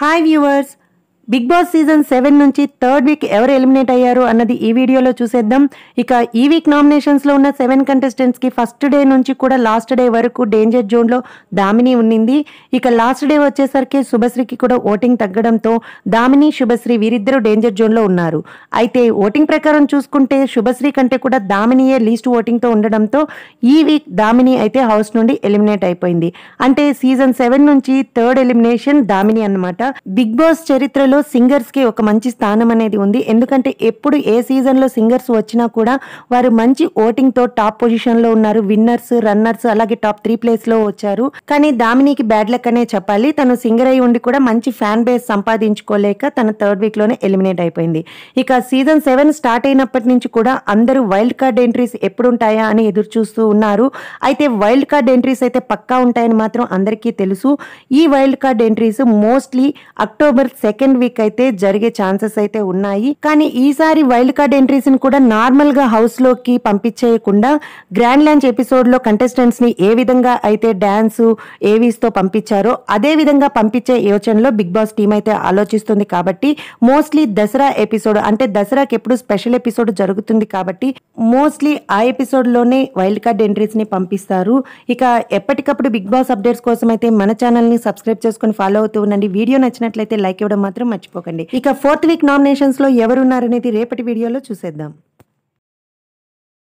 Hi viewers, Bigg Boss season seven నుంచి third week ఎవరు eliminate అయ్యారు అన్నది ఈ వీడియోలో చూసేద్దాం ఇక ఈ వీక్ నామినేషన్స్లో ఉన్న సెవెన్ కంటెస్టెంట్స్కి ఫస్ట్ డే నుంచి కూడా లాస్ట్ డే వరకు డేంజర్ జోన్లో దామిని ఉండింది ఇక లాస్ట్ డే వచ్చేసరికి శుభశ్రీకి కూడా ఓటింగ్ తగ్గడంతో దామిని శుభశ్రీ వీరిద్దరూ డేంజర్ జోన్లో ఉన్నారు అయితే ఓటింగ్ ప్రకారం చూసుకుంటే శుభశ్రీ కంటే కూడా దామినియే లీస్ట్ ఓటింగ్తో ఉండడంతో ఈ వీక్ దామిని అయితే హౌస్ నుండి ఎలిమినేట్ అయిపోయింది అంటే సీజన్ సెవెన్ నుంచి థర్డ్ ఎలిమినేషన్ దామిని అనమాట బిగ్ బాస్ చరిత్రలో సింగర్స్కి ఒక మంచి స్థానం అనేది ఉంది ఎందుకంటే ఎప్పుడు ఏ సీజన్లో సింగర్స్ వచ్చినా కూడా వారు మంచి ఓటింగ్తో టాప్ పొజిషన్లో ఉన్నారు విన్నర్స్ రన్నర్స్ అలాగే టాప్ త్రీ ప్లేస్లో వచ్చారు కానీ దామినికి బ్యాడ్ లక్ అనే చెప్పాలి తను సింగర్ అయి ఉండి కూడా మంచి ఫ్యాన్ బేస్ సంపాదించుకోలేక తన థర్డ్ వీక్లోనే ఎలిమినేట్ అయిపోయింది ఇక సీజన్ సెవెన్ స్టార్ట్ అయినప్పటి నుంచి కూడా అందరూ వైల్డ్ కార్డ్ ఎంట్రీస్ ఎప్పుడుంటాయా అని ఎదురు చూస్తూ ఉన్నారు అయితే వైల్డ్ కార్డ్ ఎంట్రీస్ అయితే పక్కా ఉంటాయని మాత్రం అందరికీ తెలుసు ఈ wild card entries mostly October second week week అయితే జరిగే ఛాన్సెస్ అయితే ఉన్నాయి కానీ ఈసారి వైల్డ్ కార్డ్ ఎంట్రీస్ ని కూడా నార్మల్ గా హౌస్ లోకి పంపించేయకుండా గ్రాండ్ ల్యాంచ్ ఎపిసోడ్ లో కంటెస్టెంట్స్ ని ఏ విధంగా అయితే డాన్స్ ఏవీస్ తో పంపించారో అదే విధంగా పంపించే యోచనలో బిగ్ బాస్ టీం అయితే ఆలోచిస్తుంది కాబట్టి మోస్ట్లీ దసరా ఎపిసోడ్ అంటే దసరాకి ఎప్పుడు స్పెషల్ ఎపిసోడ్ జరుగుతుంది కాబట్టి మోస్ట్లీ ఆ ఎపిసోడ్ లోనే వైల్డ్ కార్డ్ ఎంట్రీస్ ని పంపిస్తారు ఇక ఎప్పటికప్పుడు బిగ్ బాస్ అప్డేట్స్ కోసం అయితే మన ఛానల్ ని సబ్స్క్రైబ్ చేసుకుని ఫాలో అవుతూ ఉండండి వీడియో నచ్చినట్లయితే లైక్ ఇవ్వడం మాత్రం మర్చిపోకండి ఇక ఫోర్త్ వీక్ నామినేషన్స్ లో ఎవరున్నారనేది రేపటి వీడియోలో చూసేద్దాం